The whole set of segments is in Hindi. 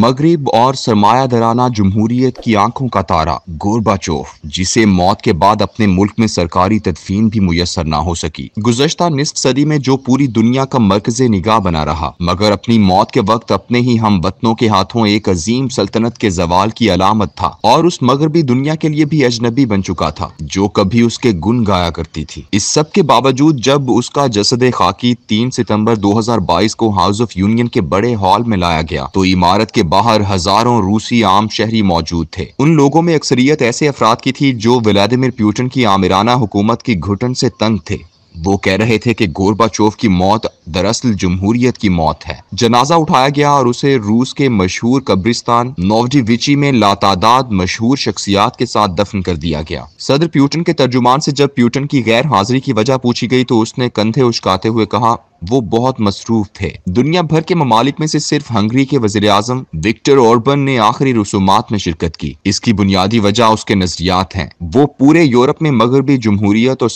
मगरब और सरमाया दराना जमहूरीत की आंखों का तारा गोरबा चौफ जिसे मौत के बाद अपने मुल्क में सरकारी तदफीन भी मुयसर न हो सकी गुजशत निसफ सदी में जो पूरी दुनिया का मरकज निगाह बना रहा मगर अपनी मौत के वक्त अपने ही हम वतनों के हाथों एक अजीम सल्तनत के जवाल की अलामत था और उस मगरबी दुनिया के लिए भी अजनबी बन चुका था जो कभी उसके गुन गाया करती थी इस सब के बावजूद जब उसका जसद खाकी तीन सितम्बर दो हजार बाईस को हाउस ऑफ यूनियन के बड़े हॉल में लाया गया तो इमारत के बाहर हजारों रूसी आम शहरी मौजूद थे उन लोगों में अक्सरियत ऐसे अफराद की थी जो व्लादिमिर प्यूटन की आमिराना हुकूमत की घुटन से तंग थे वो कह रहे थे कि गोरबाचोव की मौत दरअसल जमहूरियत की मौत है जनाजा उठाया गया और उसे रूस के मशहूर कब्रिस्तान नोवजीविची में लातादाद मशहूर शख्सियात के साथ दफन कर दिया गया सदर प्यूटन के तर्जुमान से जब प्यूटन की गैर हाजिरी की वजह पूछी गई तो उसने कंधे उचकाते हुए कहा वो बहुत मसरूफ थे दुनिया भर के ममालिक में से सिर्फ हंगरी के वजीर आजम विक्टर ऑर्बन ने आखिरी रसूमात में शिरकत की इसकी बुनियादी वजह उसके नजरियात हैं वो पूरे यूरोप में मगरबी जमहूरियत और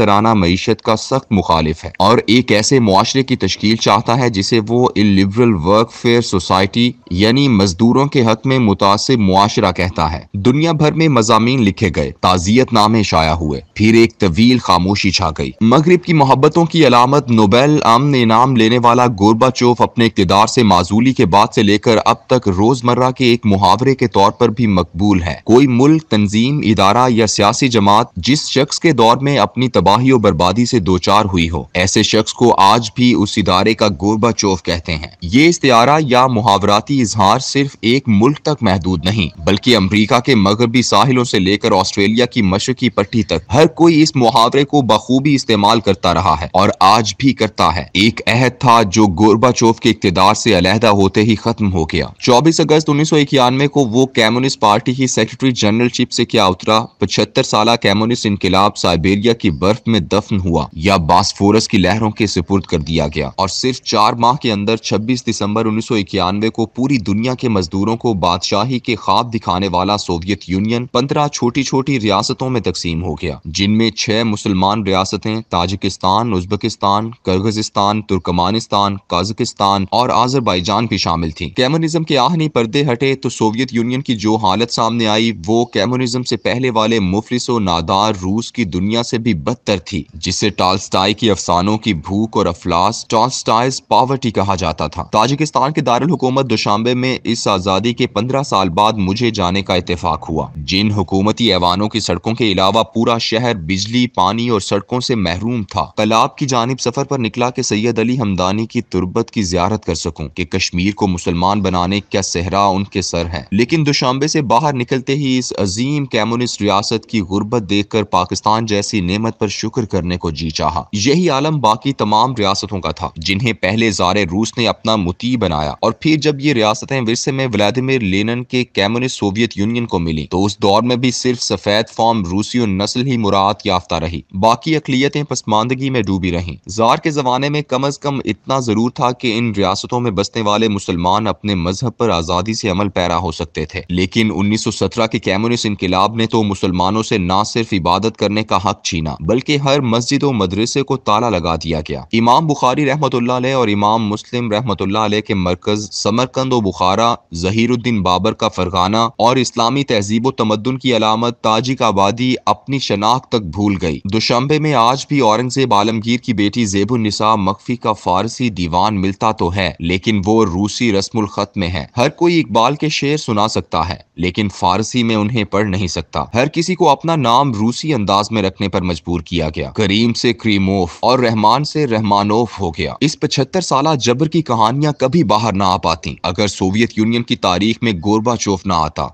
दराना मीशत का सख्त मुखालिफ है और एक ऐसे मुआरे की तश्कील चाहता है जिसे वो इलिबरल वर्क फेयर सोसाइटी यानी मजदूरों के हक में मुतासर मुआरा कहता है दुनिया भर में मजामी लिखे गए ताजियत नामे शाया हुए फिर एक तवील खामोशी छा गई मगरब की मोहब्बतों की अलामत नोबेल आमने इनाम लेने वाला गोरबा चौफ अपने इकतदार से माजूली के बाद से लेकर अब तक रोजमर्रा के एक मुहावरे के तौर पर भी मकबूल है कोई मुल्क तंजीम इदारा या सियासी जमात जिस शख्स के दौर में अपनी तबाही और बर्बादी से दो चार हुई हो ऐसे शख्स को आज भी उस इदारे का गोरबा चौफ कहते हैं ये इस्तारा या मुहावराती इजहार सिर्फ एक मुल्क तक महदूद नहीं बल्कि अमरीका के मगरबी साहिलों से लेकर ऑस्ट्रेलिया की मशरकी पट्टी तक हर कोई इस मुहावरे को बखूबी इस्तेमाल करता रहा है और आज भी करता है है एक अहद था जो गोरबाचोव के इकतदार से अलहदा होते ही खत्म हो गया चौबीस अगस्त उन्नीस सौ इक्यानवे को वो कैम्युनिस्ट पार्टी की सेक्रेटरी चिप से क्या उतरा पचहत्तर साल कैम्युनिस्ट इनकलाब साइबेरिया की बर्फ में दफन हुआ या बासफोरस की लहरों के सुपुर्द कर दिया गया और सिर्फ चार माह के अंदर छब्बीस दिसंबर उन्नीस सौ इक्यानवे को पूरी दुनिया के मजदूरों को बादशाही के खाब दिखाने वाला सोवियत यूनियन पंद्रह छोटी छोटी रियासतों में तकसीम हो गया जिनमें छह मुसलमान रियासतें Tajikistan Uzbekistan Kyrgyzstan Afghanistan Turkmenistan Kazakhstan और आजरबाईजान भी शामिल थी कैमोनिज्म के आहनी पर्दे हटे तो सोवियत यूनियन की जो हालत सामने आई वो कैमोनिज्म से पहले वाले मुफलिस नादार रूस की दुनिया से भी बदतर थी जिसे टालस्टाई की अफसानों की भूख और अफलास टालस्टाइज पावर्टी कहा जाता था ताजिकिस्तान के दारकूमत दुशांबे में इस आज़ादी के पंद्रह साल बाद मुझे जाने का इतफाक हुआ जिन हुकूमती ऐवानों की सड़कों के अलावा पूरा शहर बिजली पानी और सड़कों से महरूम था कलाब की जानब सफर पर निकला के सैयद अली हमदानी की तुरबत की ज्यारत कर सकूं कि कश्मीर को मुसलमान बनाने का सहरा उनके सर है लेकिन दुशांबे से बाहर निकलते ही इस अजीम कम्युनिस्ट रियासत की गुर्बत देख कर पाकिस्तान जैसी नेमत पर शुक्र करने को जी चाह यही आलम बाकी तमाम रियासतों का था जिन्हें पहले जारे रूस ने अपना मुती बनाया और फिर जब ये रियासतें विरसे में व्लादिमिर लेनन के कम्युनिस्ट सोवियत यूनियन को मिली तो उस दौर में भी सिर्फ सफेद फॉर्म रूसी नस्ल ही मुराद याफ्ता रही बाकी अकलीतें पसमानदगी में डूबी रही जार के जमाने में कम अज़ कम इतना ज़रूर था कि इन रियासतों में बसने वाले मुसलमान अपने मजहब पर आज़ादी से अमल पैरा हो सकते थे लेकिन उन्नीस सौ सत्रह के कैम्युनिस्ट इनकलाब ने तो मुसलमानों से न सिर्फ इबादत करने का हक छीना बल्कि हर मस्जिद और मदरसे को ताला लगा दिया गया इमाम बुखारी रहमत और इमाम मुस्लिम रहमत के मरकज समरकंद और बुखारा जहीरुद्दीन बाबर का फरगाना और इस्लामी तहजीब व तमदन की अलामत ताजिक आबादी अपनी शनाख्त तक भूल गई दुशंबे में आज भी औरंगजेब आलमगीर की बेटी जेबुलनिसा मख्फी का फारसी दीवान मिलता तो है लेकिन वो रूसी रस्म खत में है हर कोई इकबाल के शेर सुना सकता है लेकिन फारसी में उन्हें पढ़ नहीं सकता हर किसी को अपना नाम रूसी अंदाज में रखने पर मजबूर किया गया करीम से क्रीमोफ और रहमान से रहमानोफ हो गया इस पचहत्तर साल जबर की कहानियां कभी बाहर ना आ पाती अगर सोवियत यूनियन की तारीख में चौफ ना आता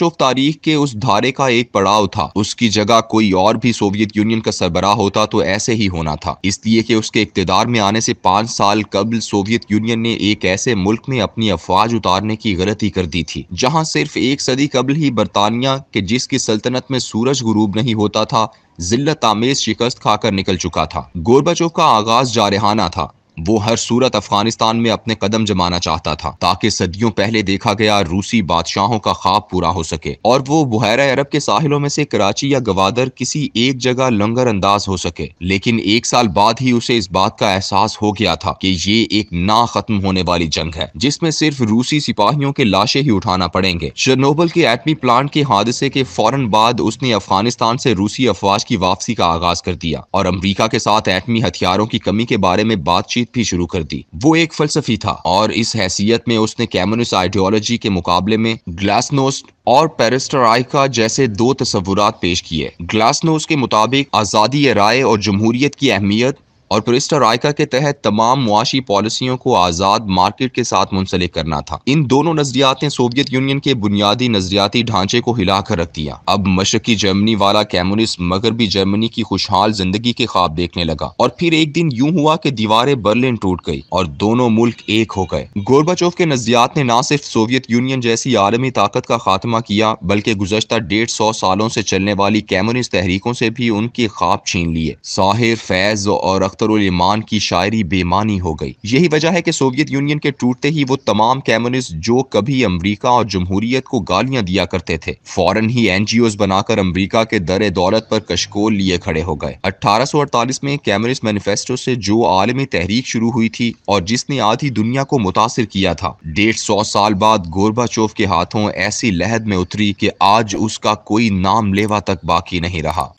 चौफ तारीख के उस धारे का एक पड़ाव था उसकी जगह कोई और भी सोवियत यूनियन का सरबराह होता तो ऐसे ही होना था इसलिए कि उसके इकतदार इकतदार में आने से पाँच साल कबल सोवियत यूनियन ने एक ऐसे मुल्क में अपनी अफवाज उतारने की गलती कर दी थी जहाँ सिर्फ एक सदी कबल ही बरतानिया के जिसकी सल्तनत में सूरज गुरूब नहीं होता था जिल्लत आमेज शिकस्त खाकर निकल चुका था गोरबाचोव का आगाज जारहाना था वो हर सूरत अफगानिस्तान में अपने कदम जमाना चाहता था ताकि सदियों पहले देखा गया रूसी बादशाहों का ख्वाब पूरा हो सके और वो बुहरा अरब के साहिलों में से कराची या गवादर किसी एक जगह लंगर अंदाज हो सके लेकिन एक साल बाद ही उसे इस बात का एहसास हो गया था कि ये एक ना खत्म होने वाली जंग है जिसमें सिर्फ रूसी सिपाहियों के लाशें ही उठाना पड़ेंगे शर्नोबल के एटमी प्लांट के हादसे के फौरन बाद उसने अफगानिस्तान से रूसी अफवाज की वापसी का आगाज कर दिया और अमरीका के साथ एटमी हथियारों की कमी के बारे में बातचीत तहरीक भी शुरू कर दी वो एक फलसफी था और इस हैसियत में उसने कैमोनिस्ट आइडियोलॉजी के मुकाबले में ग्लासनोस्ट और पेरेस्टराइका जैसे दो तस्वुरात पेश किए ग्लासनोस के मुताबिक आज़ादी राय और जमहूरियत की अहमियत और पुरिस्टा रायका के तहत तमाम मुआशी पॉलिसियों को आज़ाद मार्केट के साथ मुंसलिक करना था इन दोनों ने सोवियत यूनियन के बुनियादी नजरियाती ढांचे को हिलाकर रख दिया अब मशरकी जर्मनी वाला कम्युनिस्ट मगरबी जर्मनी की खुशहाल जिंदगी के ख्वाब देखने लगा और फिर एक दिन यूं हुआ कि दीवारें बर्लिन टूट गई और दोनों मुल्क एक हो गए गोरबाचोव के नजरियात ने न सिर्फ सोवियत यूनियन जैसी आलमी ताकत का खात्मा किया बल्कि गुजशत डेढ़ सौ सालों से चलने वाली कम्युनिस्ट तहरीकों से भी उनके ख्वाब छीन लिए साहिर फैज और अख्तरमान की शायरी बेमानी हो गई यही वजह है कि सोवियत यूनियन के टूटते ही वो तमाम कम्युनिस्ट जो कभी अमरीका और जमहूरियत को गालियां दिया करते थे फौरन ही एन जी ओज बनाकर अमरीका के दर दौलत पर कशकोल लिए खड़े हो गए अठारह सौ अड़तालीस में कैम्युनिस्ट मैनिफेस्टो से जो आलमी तहरीक शुरू हुई थी और जिसने आधी दुनिया को मुतासर किया था डेढ़ सौ साल बाद चौफ के हाथों ऐसी लहद में उतरी कि आज उसका कोई नाम लेवा तक बाकी नहीं रहा